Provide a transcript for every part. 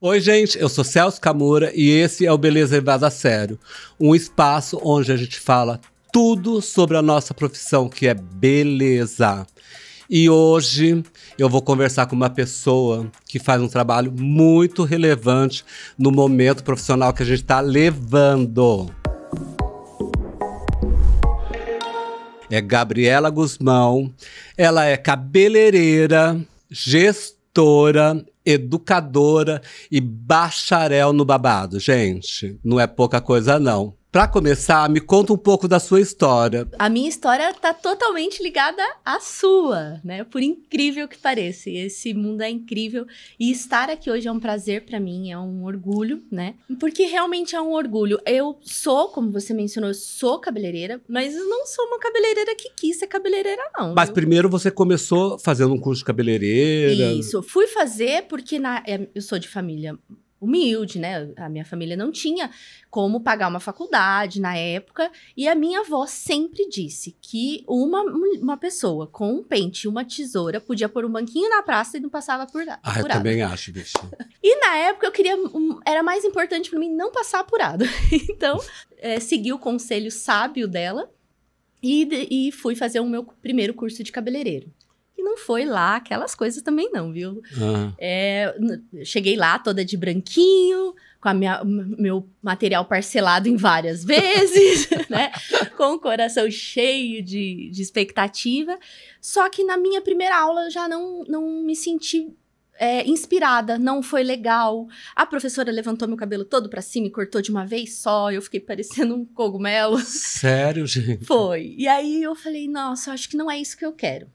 Oi, gente, eu sou Celso Camura e esse é o Beleza Levada a Sério um espaço onde a gente fala tudo sobre a nossa profissão, que é beleza. E hoje eu vou conversar com uma pessoa que faz um trabalho muito relevante no momento profissional que a gente está levando. É Gabriela Guzmão, ela é cabeleireira, gestora educadora e bacharel no babado. Gente, não é pouca coisa, não. Para começar, me conta um pouco da sua história. A minha história está totalmente ligada à sua, né? Por incrível que pareça, esse mundo é incrível e estar aqui hoje é um prazer para mim, é um orgulho, né? Porque realmente é um orgulho. Eu sou, como você mencionou, sou cabeleireira, mas não sou uma cabeleireira que quis ser cabeleireira não. Mas viu? primeiro você começou fazendo um curso de cabeleireira. Isso, fui fazer porque na é, eu sou de família humilde, né? A minha família não tinha como pagar uma faculdade na época. E a minha avó sempre disse que uma, uma pessoa com um pente e uma tesoura podia pôr um banquinho na praça e não passava por nada. Ah, eu também acho isso. e na época eu queria. Hum, era mais importante para mim não passar apurado. então, é, segui o conselho sábio dela. E, e fui fazer o meu primeiro curso de cabeleireiro. E não foi lá aquelas coisas também, não, viu? É, cheguei lá toda de branquinho, com a minha, meu material parcelado em várias vezes, né? Com o coração cheio de, de expectativa. Só que na minha primeira aula eu já não, não me senti é, inspirada, não foi legal. A professora levantou meu cabelo todo para cima e cortou de uma vez só. Eu fiquei parecendo um cogumelo. Sério, gente? Foi. E aí eu falei, nossa, acho que não é isso que eu quero.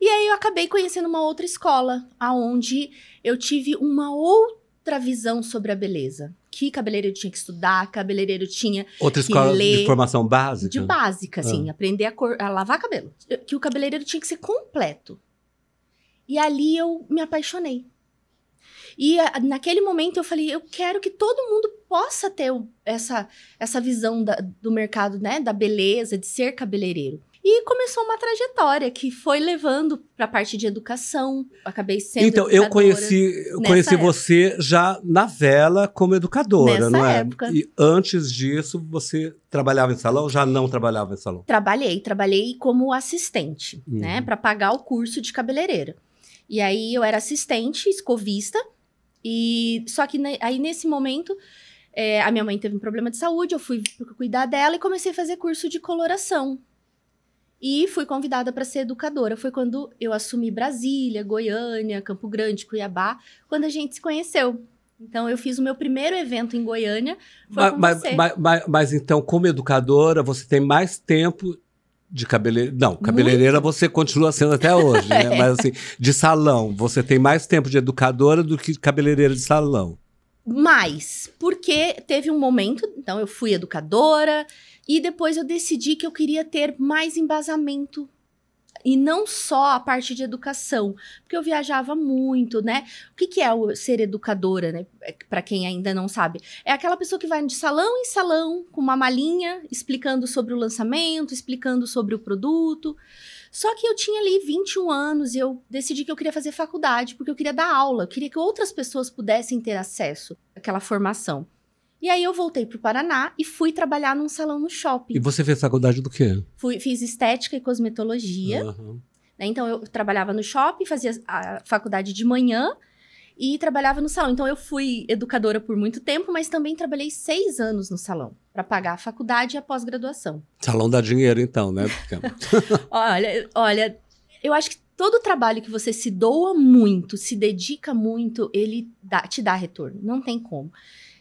E aí eu acabei conhecendo uma outra escola, aonde eu tive uma outra visão sobre a beleza. Que cabeleireiro tinha que estudar, cabeleireiro tinha outra que escola ler, de formação básica, de básica, assim, ah. aprender a, cor, a lavar cabelo, que o cabeleireiro tinha que ser completo. E ali eu me apaixonei. E a, naquele momento eu falei, eu quero que todo mundo possa ter essa, essa visão da, do mercado, né? Da beleza, de ser cabeleireiro. E começou uma trajetória que foi levando para a parte de educação. Acabei sendo. Então, eu conheci, eu conheci época. você já na vela como educadora, nessa não é? Época. E antes disso, você trabalhava em salão ou já não trabalhava em salão? Trabalhei, trabalhei como assistente, né, uhum. né? Para pagar o curso de cabeleireira. E aí eu era assistente, escovista. E só que aí nesse momento é, a minha mãe teve um problema de saúde, eu fui cuidar dela e comecei a fazer curso de coloração. E fui convidada para ser educadora. Foi quando eu assumi Brasília, Goiânia, Campo Grande, Cuiabá, quando a gente se conheceu. Então, eu fiz o meu primeiro evento em Goiânia. Foi mas, mas, mas, mas, mas então, como educadora, você tem mais tempo de cabeleireira. Não, cabeleireira Muito. você continua sendo até hoje, né? é. Mas assim, de salão, você tem mais tempo de educadora do que cabeleireira de salão. Mas, porque teve um momento, então eu fui educadora e depois eu decidi que eu queria ter mais embasamento e não só a parte de educação, porque eu viajava muito, né? O que, que é o ser educadora, né? É Para quem ainda não sabe, é aquela pessoa que vai de salão em salão com uma malinha explicando sobre o lançamento, explicando sobre o produto. Só que eu tinha ali 21 anos e eu decidi que eu queria fazer faculdade, porque eu queria dar aula, eu queria que outras pessoas pudessem ter acesso àquela formação. E aí eu voltei para o Paraná e fui trabalhar num salão no shopping. E você fez faculdade do quê? Fui, fiz estética e cosmetologia. Uhum. Então eu trabalhava no shopping, fazia a faculdade de manhã e trabalhava no salão. Então eu fui educadora por muito tempo, mas também trabalhei seis anos no salão para pagar a faculdade e a pós-graduação. Salão dá dinheiro, então, né? olha, olha, eu acho que todo trabalho que você se doa muito, se dedica muito, ele dá, te dá retorno. Não tem como.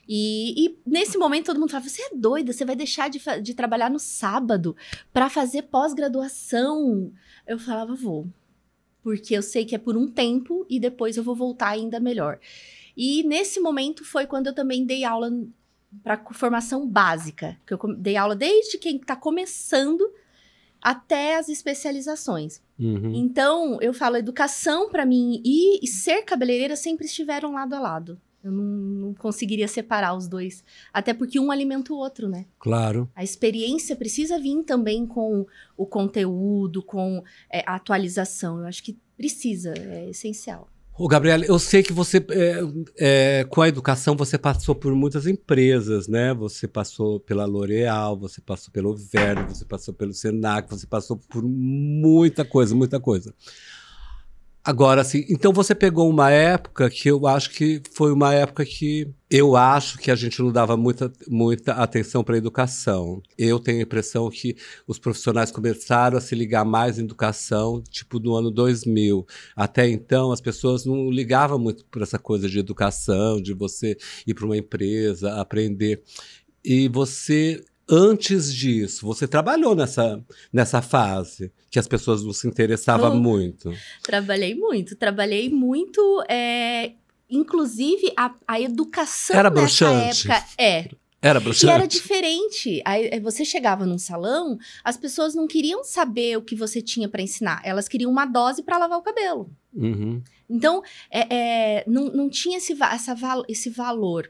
E, e, nesse momento todo mundo fala: você é doida, você vai deixar de, de trabalhar no sábado para fazer pós-graduação. Eu falava: vou, porque eu sei que é por um tempo e depois eu vou voltar ainda melhor. E nesse momento foi quando eu também dei aula para formação básica, que eu dei aula desde quem está começando até as especializações. Uhum. Então, eu falo, educação para mim e, e ser cabeleireira sempre estiveram lado a lado. Eu não, não, conseguiria separar os dois. Até porque um alimenta o outro, né? Claro. A experiência precisa vir também com o conteúdo, com é, a atualização. Eu acho que precisa, é essencial. Ô, Gabriela, eu sei que você, é, é, com a educação, você passou por muitas empresas, né? Você passou pela L'Oréal, você passou pelo Verde, você passou pelo Senac, você passou por muita coisa, muita coisa. Agora, assim, então você pegou uma época que eu acho que foi uma época que eu acho que a gente não dava muita, muita atenção para a educação. Eu tenho a impressão que os profissionais começaram a se ligar mais em educação, tipo, no ano 2000. Até então, as pessoas não ligavam muito para essa coisa de educação, de você ir para uma empresa, aprender. E você antes disso, você trabalhou nessa, nessa fase que as pessoas não se interessavam muito? Trabalhei muito, trabalhei muito. É, inclusive, a, a educação Era nessa bruxante. época é. Era bruxante. E era diferente. Aí é, você chegava num salão, as pessoas não queriam saber o que você tinha para ensinar. Elas queriam uma dose para lavar o cabelo. Uhum. Então, é, é, não, não tinha esse, essa, esse valor.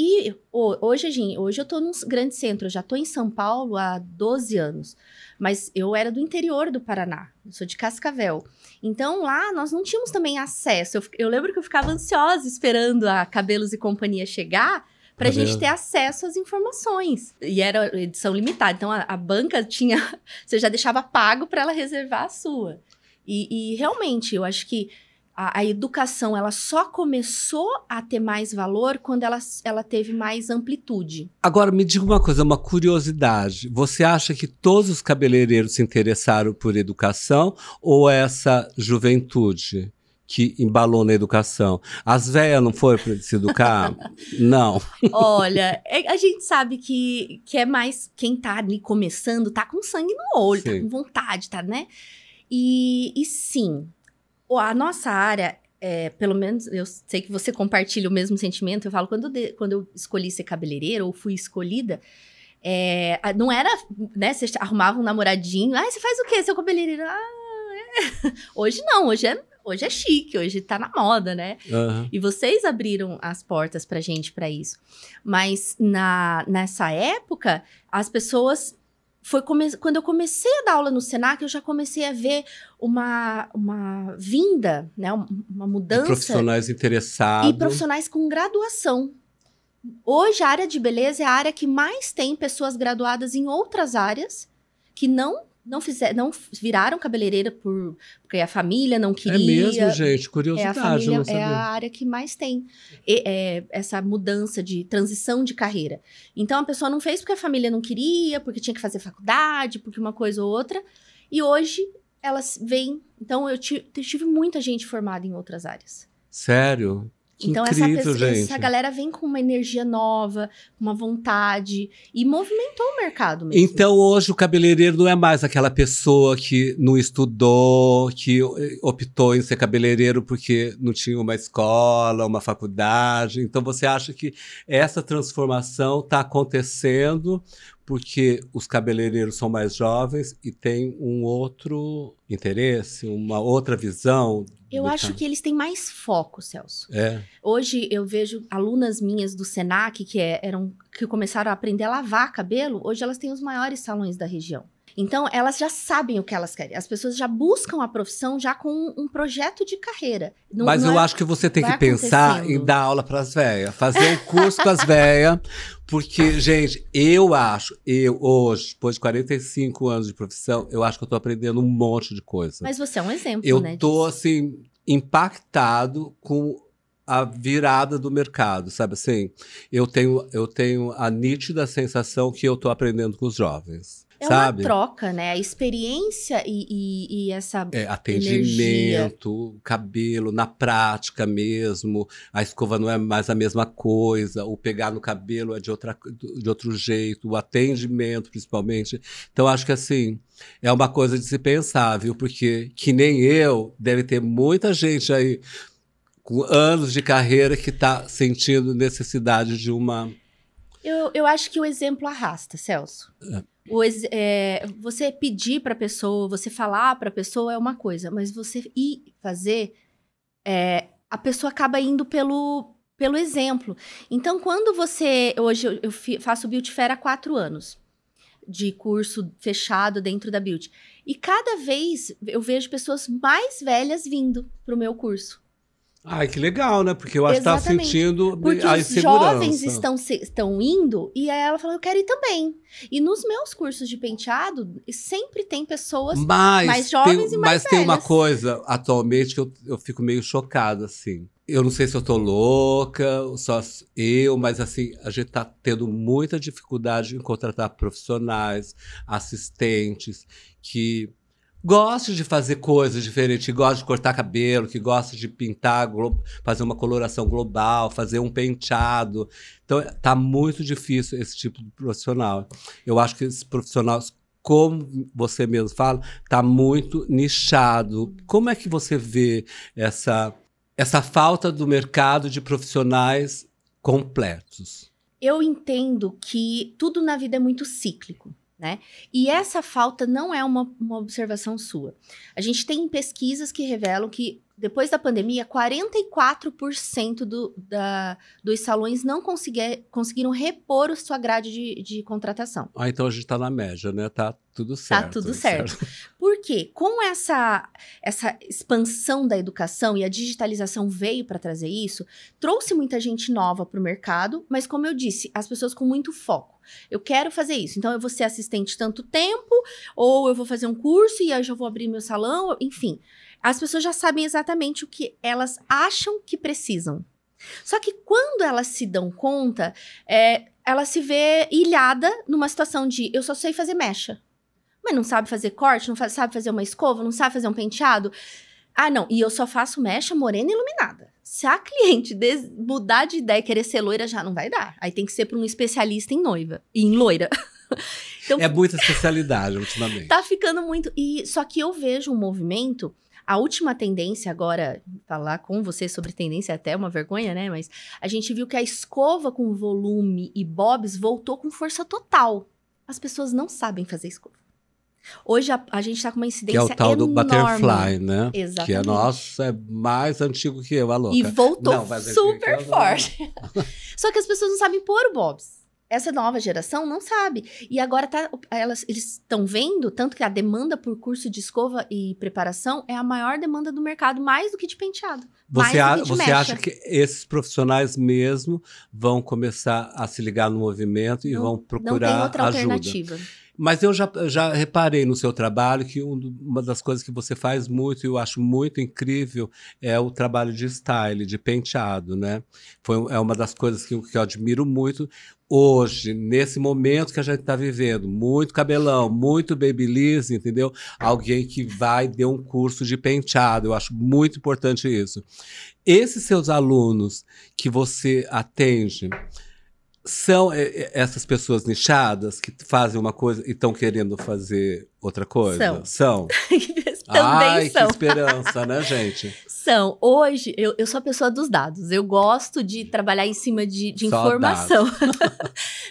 E hoje, gente, hoje eu estou num grande centro, eu já estou em São Paulo há 12 anos, mas eu era do interior do Paraná, eu sou de Cascavel. Então lá nós não tínhamos também acesso. Eu, eu lembro que eu ficava ansiosa esperando a Cabelos e Companhia chegar para a tá gente ter acesso às informações. E era edição limitada, então a, a banca tinha, você já deixava pago para ela reservar a sua. E, e realmente, eu acho que a, a, educação ela só começou a ter mais valor quando ela, ela teve mais amplitude. Agora, me diga uma coisa, uma curiosidade. Você acha que todos os cabeleireiros se interessaram por educação ou essa juventude? que embalou na educação. As velhas não foram para se educar? não. Olha, é, a gente sabe que, que é mais quem está ali começando, está com sangue no olho, está com vontade, tá, né? E, e sim, a nossa área, é, pelo menos eu sei que você compartilha o mesmo sentimento. Eu falo, quando, de, quando eu escolhi ser cabeleireira ou fui escolhida, é, não era, né? Você arrumava um namoradinho. Ah, você faz o quê? Seu cabeleireiro? Ah, é. Hoje não, hoje é hoje é chique, hoje tá na moda, né? Uhum. E vocês abriram as portas pra gente para isso. Mas na, nessa época, as pessoas foi come... quando eu comecei a dar aula no Senac, eu já comecei a ver uma, uma vinda, né, uma mudança. E profissionais interessados. E profissionais com graduação. Hoje, a área de beleza é a área que mais tem pessoas graduadas em outras áreas que não não fizer, não viraram cabeleireira por, porque a família não queria. É mesmo, gente, curiosidade. É a, família, é a área que mais tem e, é, essa mudança de transição de carreira. Então a pessoa não fez porque a família não queria, porque tinha que fazer faculdade, porque uma coisa ou outra. E hoje elas vêm. Então eu tive muita gente formada em outras áreas. Sério? então incrível, essa, pessoa, essa galera vem com uma energia nova, uma vontade e movimentou o mercado mesmo. Então hoje o cabeleireiro não é mais aquela pessoa que não estudou, que eh, optou em ser cabeleireiro porque não tinha uma escola, uma faculdade. Então você acha que essa transformação está acontecendo porque os cabeleireiros são mais jovens e têm um outro interesse, uma outra visão. Eu acho que eles têm mais foco, Celso. É. Hoje eu vejo alunas minhas do Senac que é, eram que começaram a aprender a lavar cabelo, hoje elas têm os maiores salões da região. Então, elas já sabem o que elas querem. As pessoas já buscam a profissão já com um projeto de carreira. Não, Mas não eu é, acho que você tem que pensar em dar aula para as velhas, fazer um curso com as velhas. Porque, gente, eu acho, eu hoje, depois de 45 anos de profissão, eu acho que eu tô aprendendo um monte de coisa. Mas você é um exemplo, eu né? Eu tô, disso. assim, impactado com a virada do mercado, sabe assim? Eu tenho, eu tenho a nítida sensação que eu tô aprendendo com os jovens. É sabe? uma troca, né? A experiência e, e, e essa. É, atendimento, energia. cabelo, na prática mesmo. A escova não é mais a mesma coisa. O pegar no cabelo é de, outra, de outro jeito. O atendimento, principalmente. Então, acho que assim. É uma coisa de se pensar, viu? Porque que nem eu, deve ter muita gente aí com anos de carreira que está sentindo necessidade de uma. Eu, eu acho que o exemplo arrasta, Celso. É. O, é, você pedir para a pessoa, você falar para a pessoa é uma coisa, mas você ir fazer, é, a pessoa acaba indo pelo, pelo exemplo. Então, quando você. Hoje eu, faço Beauty Fair há quatro anos de curso fechado dentro da Beauty. E cada vez eu vejo pessoas mais velhas vindo para o meu curso. Ai, que legal, né? Porque eu acho Exatamente. que tá sentindo Porque a os jovens estão, estão indo e aí ela falou, eu quero ir também. E nos meus cursos de penteado, sempre tem pessoas mas mais jovens tem, e mais Mas velhas. tem uma coisa, atualmente, que eu, eu fico meio chocada, assim. Eu não sei se eu tô louca, só eu, mas assim, a gente tá tendo muita dificuldade em contratar profissionais, assistentes, que gosta de fazer coisas diferentes, que gosta de cortar cabelo, que gosta de pintar, fazer uma coloração global, fazer um penteado. Então, tá muito difícil esse tipo de profissional. Eu acho que esses profissionais, como você mesmo fala, tá muito nichado. Como é que você vê essa, essa falta do mercado de profissionais completos? Eu entendo que tudo na vida é muito cíclico. Né? E essa falta não é uma, uma observação sua. A gente tem pesquisas que revelam que depois da pandemia, 44% do, da, dos salões não conseguir, conseguiram repor a sua grade de, de contratação. Ah, então a gente está na média, né? Tá tudo tá certo. Tá tudo certo. É certo. Por quê? Com essa, essa expansão da educação e a digitalização veio para trazer isso, trouxe muita gente nova para o mercado, mas como eu disse, as pessoas com muito foco. Eu quero fazer isso, então eu vou ser assistente tanto tempo, ou eu vou fazer um curso e aí eu já vou abrir meu salão, enfim. As pessoas já sabem exatamente o que elas acham que precisam. Só que quando elas se dão conta, é, ela se vê ilhada numa situação de eu só sei fazer mecha. Mas não sabe fazer corte, não fa sabe fazer uma escova, não sabe fazer um penteado. Ah, não, e eu só faço mecha morena e iluminada. Se a cliente mudar de ideia e querer ser loira, já não vai dar. Aí tem que ser para um especialista em noiva e em loira. então, é muita especialidade ultimamente. Tá ficando muito. E só que eu vejo um movimento a última tendência agora, falar com você sobre tendência é até uma vergonha, né? Mas a gente viu que a escova com volume e bobs voltou com força total. As pessoas não sabem fazer escova. Hoje a, a gente está com uma incidência enorme. Que é o tal enorme. do butterfly, né? Exatamente. Que é nosso, é mais antigo que eu, a louca. E voltou não, é super forte. Só que as pessoas não sabem pôr o bobs. Essa nova geração não sabe. E agora tá, elas, eles estão vendo, tanto que a demanda por curso de escova e preparação é a maior demanda do mercado, mais do que de penteado. Você, a, você mecha. acha que esses profissionais mesmo vão começar a se ligar no movimento e não, vão procurar não tem outra ajuda? Alternativa. Mas eu já, já reparei no seu trabalho que uma das coisas que você faz muito e eu acho muito incrível é o trabalho de style, de penteado, né? Foi, é uma das coisas que, que eu admiro muito hoje, nesse momento que a gente está vivendo, muito cabelão, muito babyliss, entendeu? Alguém que vai ter um curso de penteado, eu acho muito importante isso. Esses seus alunos que você atende são é, é, essas pessoas nichadas que fazem uma coisa e estão querendo fazer outra coisa? São. São. também Ai, são. Que esperança, né, gente? são. Hoje, eu, eu sou a pessoa dos dados. Eu gosto de trabalhar em cima de, de informação.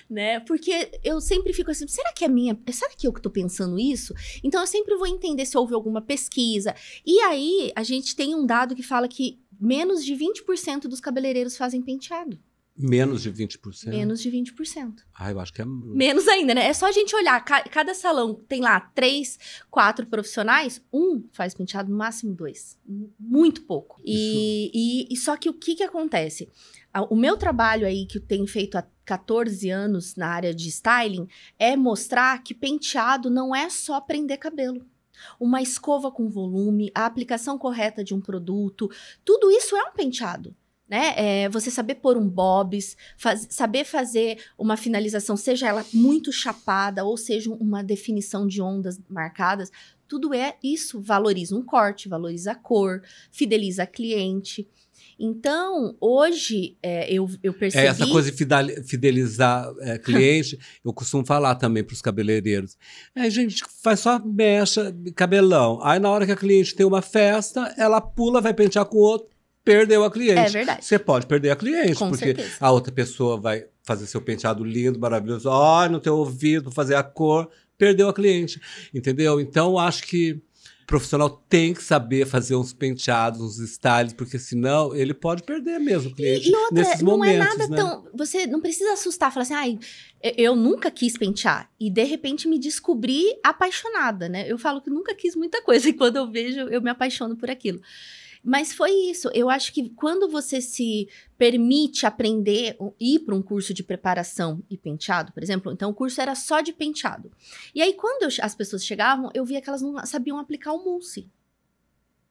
né? Porque eu sempre fico assim: será que é minha. Será que eu que tô pensando isso? Então eu sempre vou entender se houve alguma pesquisa. E aí, a gente tem um dado que fala que menos de 20% dos cabeleireiros fazem penteado. Menos de 20%? Menos de 20%. Ah, eu acho que é. Menos ainda, né? É só a gente olhar. Cada salão tem lá três, quatro profissionais, um faz penteado, no máximo dois. Muito pouco. E, e, e, só que o que, que acontece? O meu trabalho aí, que eu tenho feito há 14 anos na área de styling, é mostrar que penteado não é só prender cabelo uma escova com volume, a aplicação correta de um produto, tudo isso é um penteado né? É, você saber pôr um bobs, faz, saber fazer uma finalização, seja ela muito chapada ou seja uma definição de ondas marcadas, tudo é isso valoriza um corte, valoriza a cor, fideliza a cliente. Então, hoje é, eu, eu é, percebi. É, essa coisa de fidelizar é, cliente, eu costumo falar também para os cabeleireiros. É, gente, faz só mecha, cabelão. Aí, na hora que a cliente tem uma festa, ela pula, vai pentear com outro perdeu a cliente. É verdade. Você pode perder a cliente, Com porque certeza. a outra pessoa vai fazer seu penteado lindo, maravilhoso, olha no teu ouvido, fazer a cor, perdeu a cliente, entendeu? Então, acho que profissional tem que saber fazer uns penteados, uns estilos, porque senão ele pode perder mesmo o cliente. E, e é outra, nesses não é nada né? tão. Você não precisa assustar, falar assim, ai, ah, eu nunca quis pentear. E de repente me descobri apaixonada, né? Eu falo que nunca quis muita coisa, e quando eu vejo, eu me apaixono por aquilo. Mas foi isso. Eu acho que quando você se permite aprender, ir para um curso de preparação e penteado, por exemplo, então o curso era só de penteado. E aí, quando eu, as pessoas chegavam, eu via que elas não sabiam aplicar o mousse.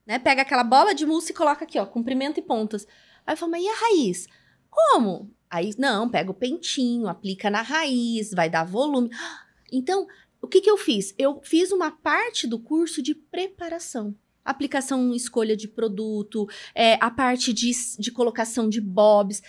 Né? Pega aquela bola de mousse e coloca aqui, ó, comprimento e pontas. Aí eu falo, mas e a raiz? Como? Aí, não, pega o pentinho, aplica na raiz, vai dar volume. Então, o que, que eu fiz? Eu fiz uma parte do curso de preparação aplicação, escolha de produto, é, a parte de, de colocação de bobs.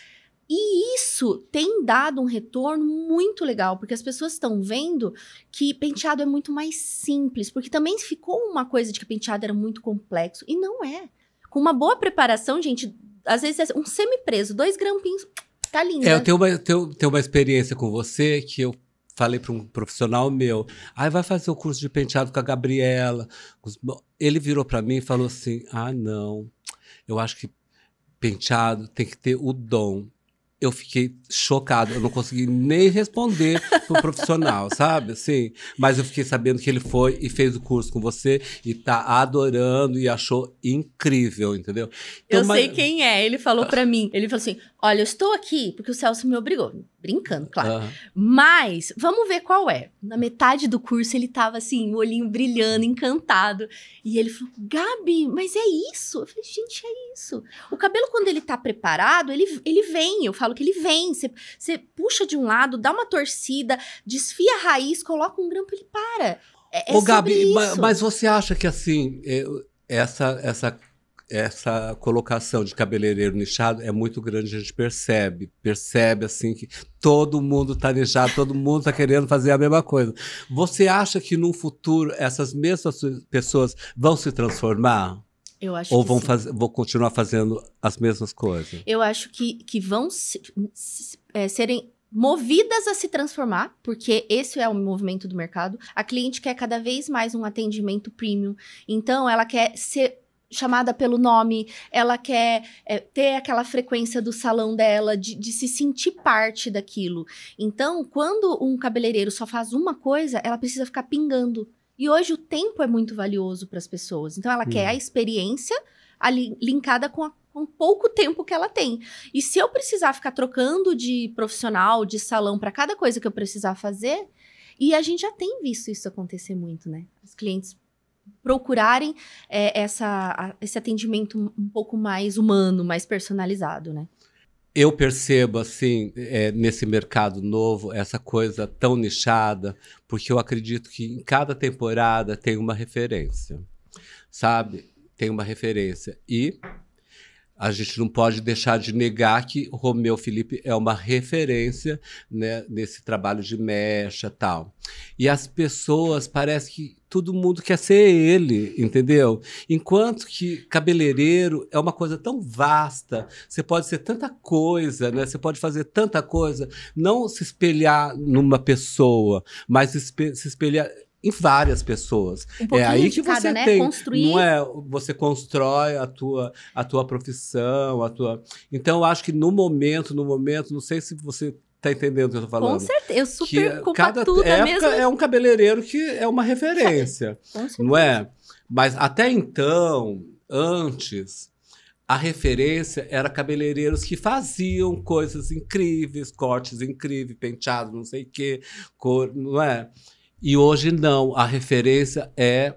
E isso tem dado um retorno muito legal, porque as pessoas estão vendo que penteado é muito mais simples, porque também ficou uma coisa de que penteado era muito complexo, e não é. Com uma boa preparação, gente, às vezes é um semi-preso, dois grampinhos, tá lindo. É, eu tenho uma, tenho, tenho uma experiência com você que eu falei para um profissional meu, ah, vai fazer o curso de penteado com a Gabriela. Ele virou para mim e falou assim: ah, não, eu acho que penteado tem que ter o dom eu fiquei chocado. Eu não consegui nem responder pro profissional, sabe? Assim, mas eu fiquei sabendo que ele foi e fez o curso com você e tá adorando e achou incrível, entendeu? Então, eu mas... sei quem é. Ele falou para mim. Ele falou assim: "Olha, eu estou aqui porque o Celso me obrigou". Brincando, claro. Uhum. Mas vamos ver qual é. Na metade do curso ele tava assim, o olhinho brilhando, encantado, e ele falou: "Gabi, mas é isso". Eu falei: "Gente, é isso". O cabelo quando ele tá preparado, ele ele vem. Eu falo falo que ele vem. Você, puxa de um lado, dá uma torcida, desfia a raiz, coloca um grampo, ele para. É, é Ô, Gabi, mas, mas, você acha que assim, é, essa, essa, essa colocação de cabeleireiro nichado é muito grande, a gente percebe. Percebe assim que todo mundo está nichado, todo mundo está querendo fazer a mesma coisa. Você acha que no futuro essas mesmas pessoas vão se transformar? Eu acho Ou vão, faz, continuar fazendo as mesmas coisas? Eu acho que, que vão se, se, é, serem movidas a se transformar, porque esse é o movimento do mercado. A cliente quer cada vez mais um atendimento premium, então ela quer ser chamada pelo nome, ela quer é, ter aquela frequência do salão dela, de, de, se sentir parte daquilo. Então, quando um cabeleireiro só faz uma coisa, ela precisa ficar pingando. E hoje o tempo é muito valioso para as pessoas. Então ela hum. quer a experiência ali, linkada com, a, com pouco tempo que ela tem. E se eu precisar ficar trocando de profissional, de salão para cada coisa que eu precisar fazer, e a gente já tem visto isso acontecer muito, né? Os clientes procurarem é, essa, a, esse atendimento um pouco mais humano, mais personalizado, né? eu percebo, assim, é, nesse mercado novo, essa coisa tão nichada, porque eu acredito que em cada temporada tem uma referência, sabe? Tem uma referência. E a gente não pode deixar de negar que Romeu Felipe é uma referência né, nesse trabalho de mecha tal. E as pessoas parece que todo mundo quer ser ele, entendeu? Enquanto que cabeleireiro é uma coisa tão vasta, você pode ser tanta coisa, né? Você pode fazer tanta coisa, não se espelhar numa pessoa, mas se espelhar em várias pessoas. Um é aí que cada, você né? tem, Construir... não é? Você constrói a tua a tua profissão, a tua. Então eu acho que no momento, no momento, não sei se você Tá entendendo o que eu tô falando? Com certeza, eu super cada tudo época mesma... é um cabeleireiro que é uma referência, é. não é? Mas até então, antes, a referência era cabeleireiros que faziam coisas incríveis, cortes incríveis, penteados, não sei o quê, cor, não é? E hoje não, a referência é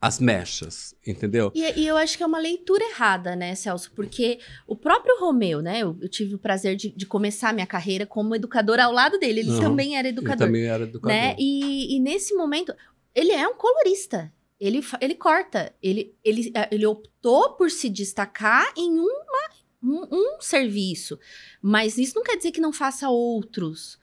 as mechas, entendeu? E, e, eu acho que é uma leitura errada, né, Celso? Porque o próprio Romeu, né? Eu, eu tive o prazer de, de começar minha carreira como educadora ao lado dele. Ele uhum. também era educador. Ele também era educador. Né? E, e nesse momento, ele é um colorista. Ele, ele corta. Ele, ele, é, ele optou por se destacar em uma, um, um serviço. Mas isso não quer dizer que não faça outros.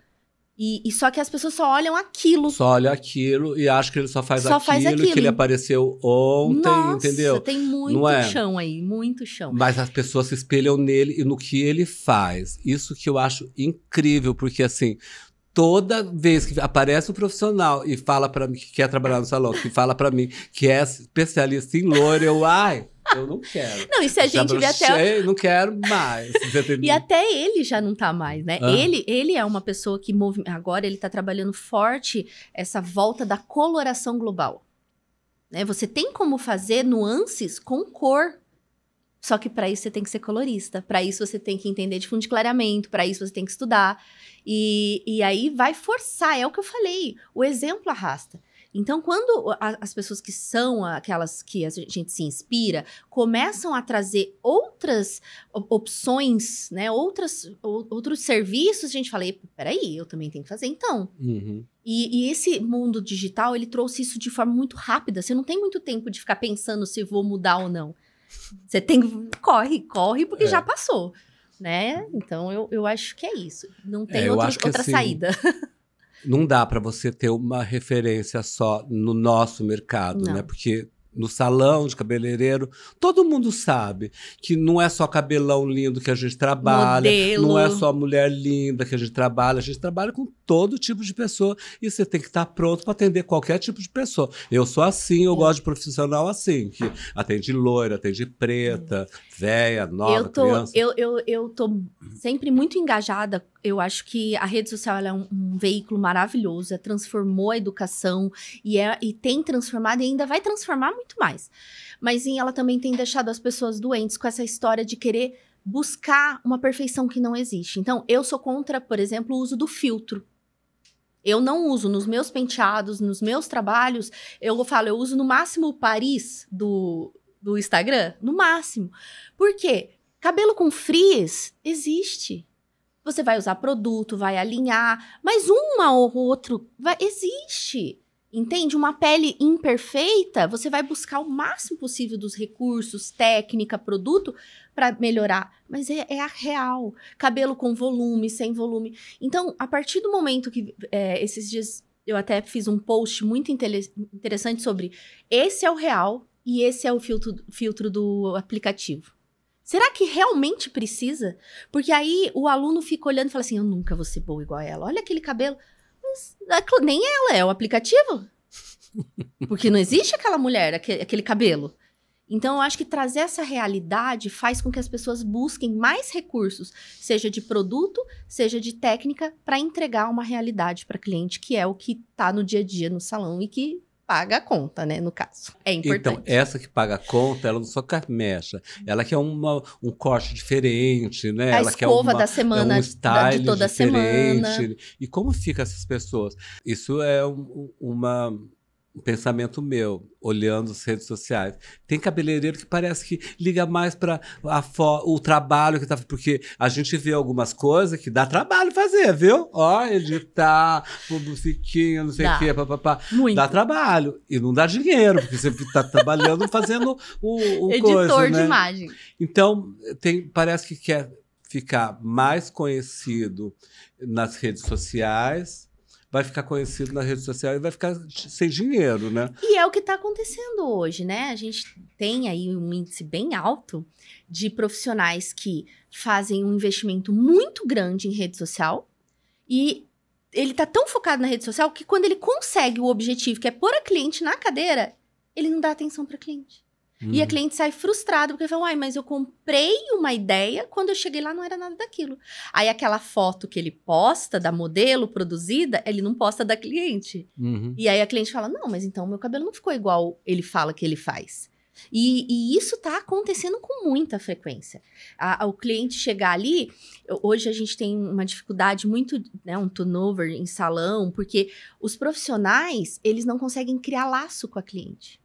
E, e, só que as pessoas só olham aquilo. Só olha aquilo e acha que ele só faz, só aquilo, faz aquilo, que ele apareceu ontem, Nossa, entendeu? Tem muito é? chão aí, muito chão. Mas as pessoas se espelham nele e no que ele faz. Isso que eu acho incrível, porque assim, toda vez que aparece um profissional e fala para mim que quer trabalhar no salão, que fala para mim que é especialista em loira, eu, ai, eu não quero. Não, e se a gente vê até. Não quero mais. e até ele já não tá mais, né? Ah. Ele, ele é uma pessoa que move... agora ele tá trabalhando forte essa volta da coloração global. Né? Você tem como fazer nuances com cor. Só que para isso você tem que ser colorista, para isso você tem que entender de fundo de clareamento, para isso você tem que estudar. E, e aí vai forçar, é o que eu falei, o exemplo arrasta. Então, quando as pessoas que são aquelas que a gente se inspira começam a trazer outras opções, né? Outras, outros serviços, a gente fala, peraí, eu também tenho que fazer então. Uhum. E, e, esse mundo digital, ele trouxe isso de forma muito rápida. Você não tem muito tempo de ficar pensando se vou mudar ou não. Você tem que. Corre, corre, porque é. já passou. Né? Então eu, eu acho que é isso. Não é, tem é, outro, outra assim, saída. Não dá para você ter uma referência só no nosso mercado, né? não. né? Porque no salão de cabeleireiro, todo mundo sabe que não é só cabelão lindo que a gente trabalha, Modelo. não é só mulher linda que a gente trabalha, a gente trabalha com todo tipo de pessoa e você tem que estar pronto para atender qualquer tipo de pessoa. Eu sou assim, eu é. gosto de profissional assim, que atende loira, atende preta, é. velha, nova, eu tô, criança. Eu, eu, eu tô sempre muito engajada. Eu acho que a rede social é um, um, veículo maravilhoso, é, transformou a educação e, é, e tem transformado e ainda vai transformar muito mais. Mas em ela também tem deixado as pessoas doentes com essa história de querer buscar uma perfeição que não existe. Então, eu sou contra, por exemplo, o uso do filtro eu não uso nos meus penteados, nos meus trabalhos. Eu falo, eu uso no máximo o Paris do, do Instagram, no máximo. Por quê? Cabelo com frizz existe. Você vai usar produto, vai alinhar, mas uma ou outro vai, existe. Entende? Uma pele imperfeita, você vai buscar o máximo possível dos recursos, técnica, produto para melhorar, mas é, é, a real. Cabelo com volume, sem volume. Então, a partir do momento que é, esses dias eu até fiz um post muito interessante sobre esse é o real e esse é o filtro, filtro do aplicativo. Será que realmente precisa? Porque aí o aluno fica olhando e fala assim: eu nunca vou ser boa igual a ela. Olha aquele cabelo nem ela, é o aplicativo. Porque não existe aquela mulher, aquele, aquele cabelo. Então, eu acho que trazer essa realidade faz com que as pessoas busquem mais recursos, seja de produto, seja de técnica, para entregar uma realidade para cliente, que é o que está no dia a dia no salão e que paga a conta, né? No caso. É então, importante. Então, essa que paga a conta, ela não só mecha. Ela quer uma, um corte diferente, né? A ela escova quer uma, da semana, é um style né, de toda diferente. semana. E como fica essas pessoas? Isso é um, uma um pensamento meu, olhando as redes sociais. Tem cabeleireiro que parece que liga mais para o trabalho que tá. Porque a gente vê algumas coisas que dá trabalho fazer, viu? Ó, editar, publiciquinho, não sei o quê, papapá. Muito. Dá trabalho. E não dá dinheiro, porque você tá trabalhando fazendo o, o Editor coisa, de né? imagem. Então, tem, parece que quer ficar mais conhecido nas redes sociais vai ficar conhecido na rede social e vai ficar sem dinheiro, né? E é o que está acontecendo hoje, né? A gente tem aí um índice bem alto de profissionais que fazem um investimento muito grande em rede social e ele está tão focado na rede social que quando ele consegue o objetivo, que é pôr a cliente na cadeira, ele não dá atenção para cliente. E a uhum. cliente sai frustrada, porque fala, uai, mas eu comprei uma ideia, quando eu cheguei lá não era nada daquilo. Aí aquela foto que ele posta da modelo produzida, ele não posta da cliente. Uhum. E aí a cliente fala, não, mas então meu cabelo não ficou igual ele fala que ele faz. E, e, isso está acontecendo com muita frequência. A, a, o cliente chegar ali, hoje a gente tem uma dificuldade muito, né, um turnover em salão, porque os profissionais, eles não conseguem criar laço com a cliente.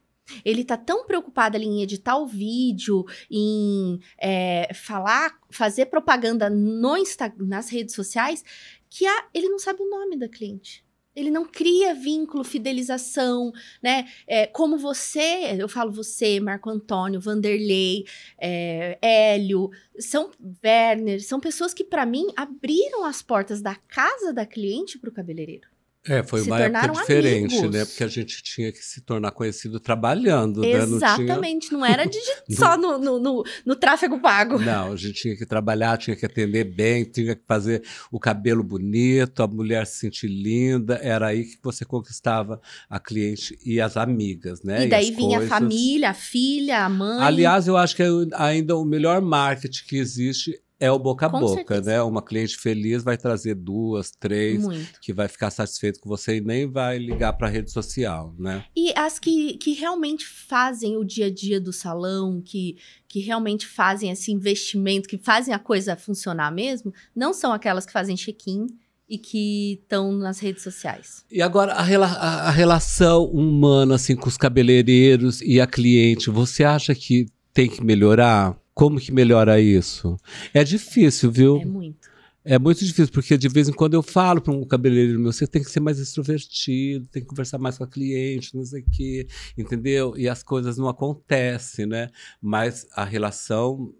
Ele tá tão preocupado ali em editar o vídeo, em é, falar, fazer propaganda no Insta, nas redes sociais, que a, ele não sabe o nome da cliente. Ele não cria vínculo, fidelização, né? É, como você, eu falo você, Marco Antônio, Vanderlei, é, Hélio, são Werner, são pessoas que para mim abriram as portas da casa da cliente para o cabeleireiro. É, foi se uma época diferente, né, amigos. né? Porque a gente tinha que se tornar conhecido trabalhando, Exatamente, né? não, tinha... não, era no... só no, no, no, no, tráfego pago. Não, a gente tinha que trabalhar, tinha que atender bem, tinha que fazer o cabelo bonito, a mulher se sentir linda. Era aí que você conquistava a cliente e as amigas, né? E daí e vinha coisas. a família, a filha, a mãe. Aliás, eu acho que é ainda o melhor marketing que existe é o boca a com boca, certeza. né? Uma cliente feliz vai trazer duas, três, Muito. que vai ficar satisfeito com você e nem vai ligar para a rede social, né? E as que, que realmente fazem o dia a dia do salão, que, que realmente fazem esse investimento, que fazem a coisa funcionar mesmo, não são aquelas que fazem check-in e que estão nas redes sociais. E agora, a, rela a, relação humana assim, com os cabeleireiros e a cliente, você acha que tem que melhorar? Como que melhora isso? É difícil, viu? É muito. É muito difícil, porque de vez em quando eu falo para um cabeleireiro meu, você tem que ser mais extrovertido, tem que conversar mais com a cliente, não sei o quê, entendeu? E as coisas não acontecem, né? Mas a relação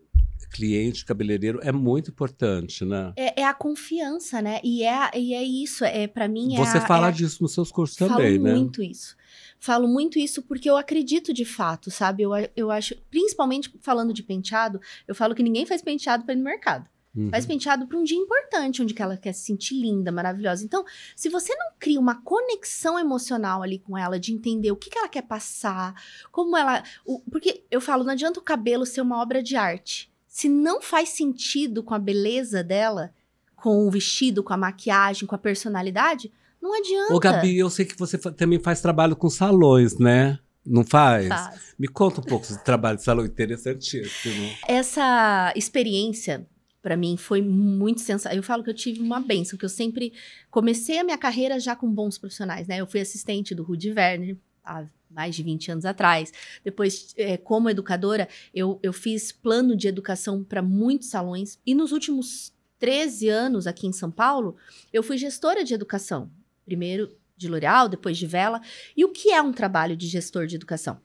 cliente, cabeleireiro, é muito importante, né? É, é, a confiança, né? E é, e é isso, é para mim... É Você a, fala é... disso nos seus cursos Falo também, né? muito isso falo muito isso porque eu acredito de fato, sabe? Eu, eu acho, principalmente falando de penteado, eu falo que ninguém faz penteado para ir no mercado. Uhum. Faz penteado para um dia importante, onde ela quer se sentir linda, maravilhosa. Então, se você não cria uma conexão emocional ali com ela, de entender o que, que ela quer passar, como ela. O, porque eu falo, não adianta o cabelo ser uma obra de arte. Se não faz sentido com a beleza dela, com o vestido, com a maquiagem, com a personalidade, não adianta. Ô, Gabi, eu sei que você também faz trabalho com salões, né? Não faz? faz. Me conta um pouco do trabalho de salão interessantíssimo. Essa experiência para mim foi muito sensacional. Eu falo que eu tive uma benção, que eu sempre comecei a minha carreira já com bons profissionais, né? Eu fui assistente do Rudy Werner há mais de 20 anos atrás. Depois, é, como educadora, eu, eu fiz plano de educação para muitos salões e nos últimos 13 anos aqui em São Paulo, eu fui gestora de educação Primeiro de L'Oréal, depois de Vela. E o que é um trabalho de gestor de educação?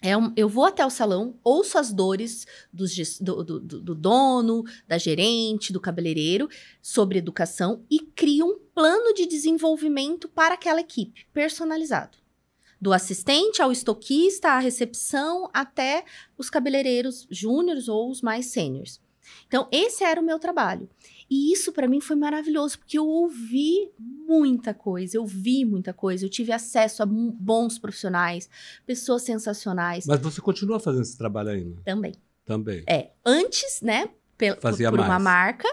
É um, eu vou até o salão, ouço as dores do, do, do, dono, da gerente, do cabeleireiro sobre educação e crio um plano de desenvolvimento para aquela equipe, personalizado. Do assistente ao estoquista, à recepção, até os cabeleireiros júniores ou os mais sêniores. Então, esse era o meu trabalho. E isso para mim foi maravilhoso, porque eu ouvi muita coisa, eu vi muita coisa, eu tive acesso a bons profissionais, pessoas sensacionais. Mas você continua fazendo esse trabalho ainda? Também. Também. É, antes, né, pela, Fazia por, por uma marca.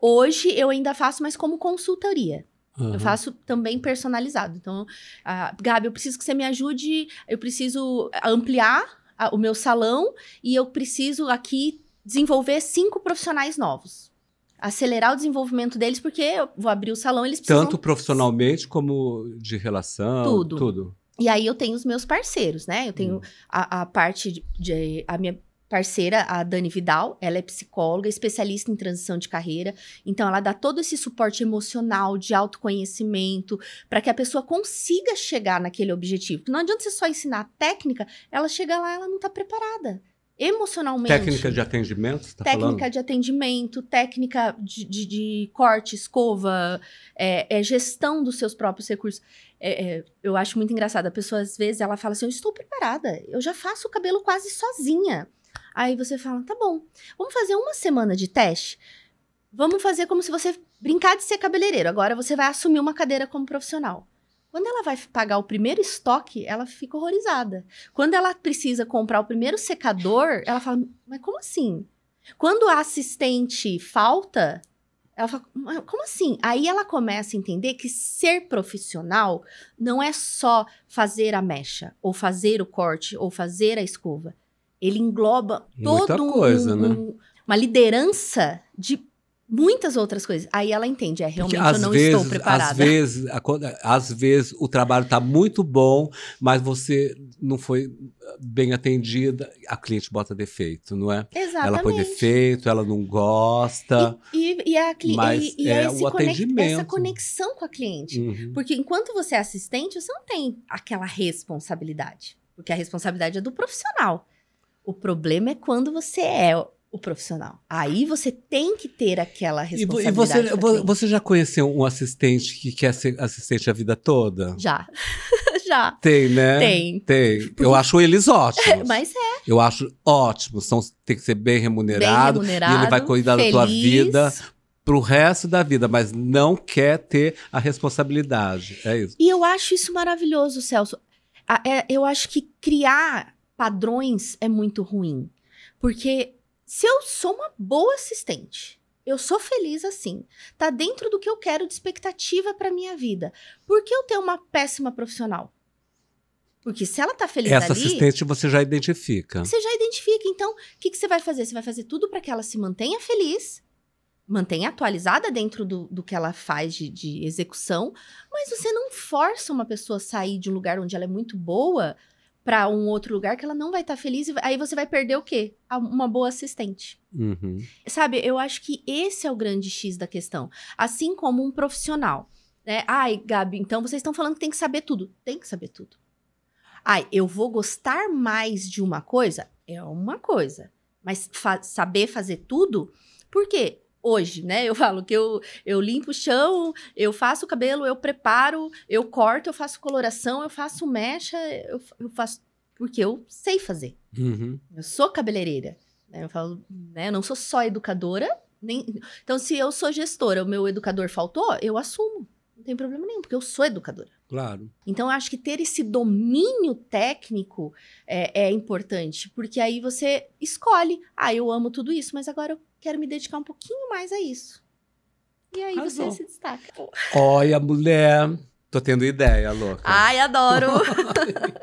Hoje eu ainda faço, mas como consultoria. Uhum. Eu faço também personalizado. Então, uh, Gabi, eu preciso que você me ajude, eu preciso ampliar a, o meu salão e eu preciso aqui desenvolver cinco profissionais novos acelerar o desenvolvimento deles, porque eu vou abrir o salão, eles precisam... Tanto profissionalmente como de relação, tudo. tudo. E aí eu tenho os meus parceiros, né? Eu tenho hum. a, a, parte de, de... A minha parceira, a Dani Vidal, ela é psicóloga, especialista em transição de carreira, então ela dá todo esse suporte emocional, de autoconhecimento, para que a pessoa consiga chegar naquele objetivo. Não adianta você só ensinar a técnica, ela chega lá, ela não está preparada emocionalmente. Técnica de atendimento, tá Técnica falando? de atendimento, técnica de, de, de corte, escova, é, é, gestão dos seus próprios recursos. É, é, eu acho muito engraçado. A pessoa, às vezes, ela fala assim: Eu estou preparada, eu já faço o cabelo quase sozinha. Aí você fala: Tá bom, vamos fazer uma semana de teste? Vamos fazer como se você brincar de ser cabeleireiro. Agora você vai assumir uma cadeira como profissional. Quando ela vai pagar o primeiro estoque, ela fica horrorizada. Quando ela precisa comprar o primeiro secador, ela fala: Mas como assim? Quando a assistente falta, ela fala: Mas Como assim? Aí ela começa a entender que ser profissional não é só fazer a mecha, ou fazer o corte, ou fazer a escova. Ele engloba toda todo né? um, uma liderança de muitas outras coisas. Aí ela entende, é realmente eu não vezes, estou preparada. Às vezes, às vezes o trabalho está muito bom, mas você não foi bem atendida, a cliente bota defeito, não é? Exatamente. Ela põe defeito, ela não gosta. E, e, e é a Mas e, e é, é o atendimento. essa conexão com a cliente. Uhum. Porque enquanto você é assistente, você não tem aquela responsabilidade. Porque a responsabilidade é do profissional. O problema é quando você é o profissional. Aí você tem que ter aquela responsabilidade. E você, você já conheceu um assistente que quer ser assistente a vida toda? Já. já. Tem, né? Tem. Tem. Eu acho eles ótimos. Mas é. Eu acho ótimos. São, tem que ser bem remunerado. Bem remunerado e ele vai cuidar feliz. da tua vida pro resto da vida, mas não quer ter a responsabilidade. É isso. E eu acho isso maravilhoso, Celso. É, eu acho que criar padrões é muito ruim. Porque se eu sou uma boa assistente, eu sou feliz assim, tá dentro do que eu quero de expectativa para minha vida, por que eu tenho uma péssima profissional? Porque se ela tá feliz Essa ali, assistente você já identifica. Você já identifica. Então, o que, que você vai fazer? Você vai fazer tudo para que ela se mantenha feliz, mantenha atualizada dentro do, do que ela faz de, de execução, mas você não força uma pessoa a sair de um lugar onde ela é muito boa para um outro lugar que ela não vai estar tá feliz. E aí você vai perder o quê? Uma boa assistente. Uhum. Sabe, eu acho que esse é o grande X da questão. Assim como um profissional. Né? Ai, Gabi, então vocês estão falando que tem que saber tudo. Tem que saber tudo. Ai, eu vou gostar mais de uma coisa? É uma coisa. Mas fa saber fazer tudo? Por quê? hoje, né? Eu falo que eu, eu limpo o chão, eu faço o cabelo, eu preparo, eu corto, eu faço coloração, eu faço mecha, eu, eu faço. Porque eu sei fazer. Uhum. Eu sou cabeleireira. Né? Eu falo, né? Eu não sou só educadora. Nem... Então, se eu sou gestora, o meu educador faltou, eu assumo. Não tem problema nenhum, porque eu sou educadora. Claro. Então, eu acho que ter esse domínio técnico é, é importante, porque aí você escolhe. Ah, eu amo tudo isso, mas agora eu quero me dedicar um pouquinho mais a isso. E aí você se destaca. Olha, mulher, tô tendo ideia, louca. Ai, adoro.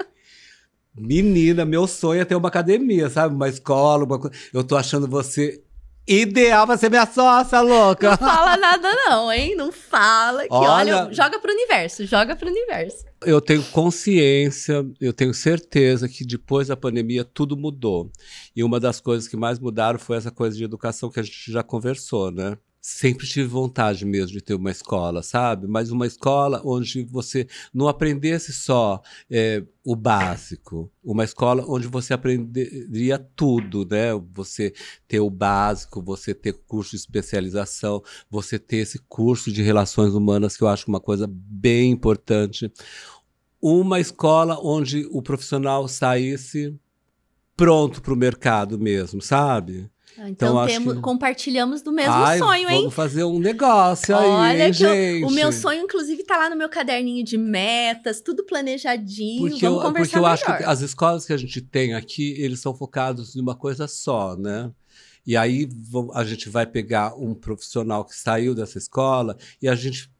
Menina, meu sonho é ter uma academia, sabe? Uma escola, uma... eu tô achando você Ideal pra ser minha sócia, louca. Não fala nada, não, hein? Não fala. Que olha, olha joga pro universo, joga pro universo. Eu tenho consciência, eu tenho certeza que depois da pandemia tudo mudou. E uma das coisas que mais mudaram foi essa coisa de educação que a gente já conversou, né? sempre tive vontade mesmo de ter uma escola, sabe? Mas uma escola onde você não aprendesse só é, o básico, uma escola onde você aprenderia tudo, né? Você ter o básico, você ter curso de especialização, você ter esse curso de relações humanas que eu acho uma coisa bem importante. Uma escola onde o profissional saísse pronto para o mercado mesmo, sabe? então, então temos, que... compartilhamos do mesmo Ai, sonho, hein? Vamos fazer um negócio Olha aí, hein, gente. Eu, o meu sonho, inclusive, tá lá no meu caderninho de metas, tudo planejadinho. Porque vamos eu, conversar porque eu melhor. acho que as escolas que a gente tem aqui, eles são focados em uma coisa só, né? E aí a gente vai pegar um profissional que saiu dessa escola e a gente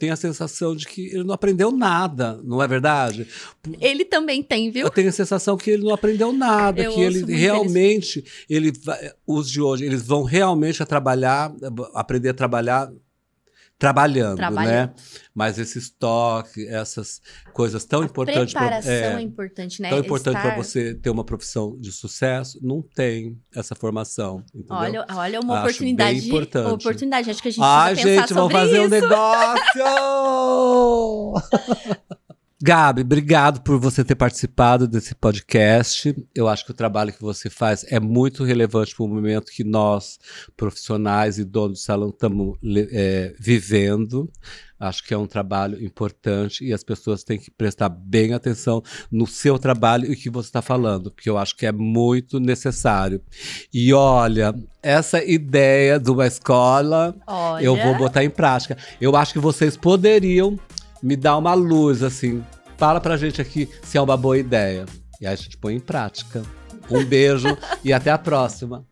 tem a sensação de que ele não aprendeu nada, não é verdade? Ele também tem, viu? Eu tenho a sensação que ele não aprendeu nada, eu que ele realmente, ele, os de hoje, eles vão realmente a trabalhar, aprender a trabalhar trabalhando, trabalhando, né? Mas esse estoque, essas coisas tão importantes. Preparação pra, é, é importante, né? Tão importante Estar... para você ter uma profissão de sucesso, não tem essa formação. Entendeu? Olha, olha uma Acho oportunidade. Bem importante. oportunidade. Acho que a gente precisa Ai, precisa gente, pensar vamos fazer um negócio! Gabi, obrigado por você ter participado desse podcast. Eu acho que o trabalho que você faz é muito relevante para o momento que nós, profissionais e donos de salão, estamos é, vivendo. Acho que é um trabalho importante e as pessoas têm que prestar bem atenção no seu trabalho e o que você está falando, porque eu acho que é muito necessário. E olha, essa ideia de uma escola olha. eu vou botar em prática. Eu acho que vocês poderiam me dá uma luz, assim. Fala pra gente aqui se é uma boa ideia. E aí a gente põe em prática. Um beijo e até a próxima.